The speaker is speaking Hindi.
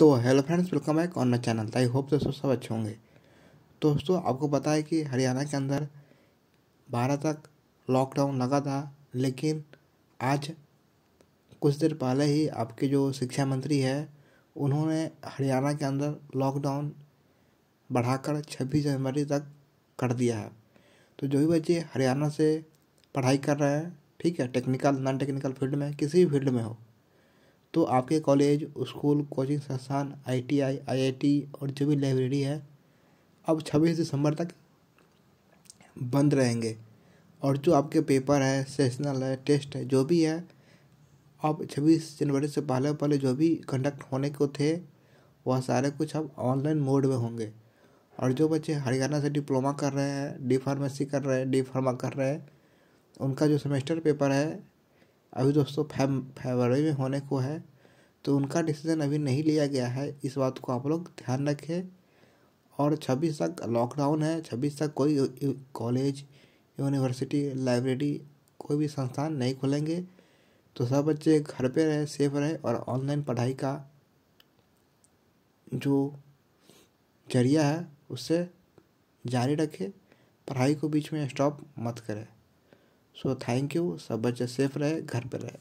तो hello friends welcome back on my channel I hope दोस्तों सब अच्छे होंगे तो दोस्तों आपको पता है कि हरियाणा के अंदर बारह तक लॉकडाउन लगा था लेकिन आज कुछ देर पहले ही आपके जो शिक्षा मंत्री है उन्होंने हरियाणा के अंदर लॉकडाउन बढ़ाकर 26 जनवरी तक कर दिया है तो जो भी बच्चे हरियाणा से पढ़ाई कर रहे हैं ठीक है टेक्निकल नॉन टेक्निकल फील्ड में किसी भी फील्ड में हो तो आपके कॉलेज स्कूल कोचिंग संस्थान आईटीआई आईआईटी और जो भी लाइब्रेरी है अब छब्बीस दिसंबर तक बंद रहेंगे और जो आपके पेपर है सेशनल है टेस्ट है जो भी है अब छब्बीस जनवरी से पहले पहले जो भी कंडक्ट होने को थे वह सारे कुछ अब ऑनलाइन मोड में होंगे और जो बच्चे हरियाणा से डिप्लोमा कर रहे हैं डी फार्मेसी कर रहे हैं डी फार्मा कर रहे हैं उनका जो सेमेस्टर पेपर है अभी दोस्तों फेबरवरी में होने को है तो उनका डिसीज़न अभी नहीं लिया गया है इस बात को आप लोग ध्यान रखें और छब्बीस तक लॉकडाउन है छब्बीस तक कोई कॉलेज यूनिवर्सिटी लाइब्रेरी कोई भी संस्थान नहीं खुलेंगे तो सब बच्चे घर पे रहे सेफ रहे और ऑनलाइन पढ़ाई का जो जरिया है उसे जारी रखें पढ़ाई को बीच में स्टॉप मत करें सो थैंक यू सब बच्चे सेफ रहे घर पे रहे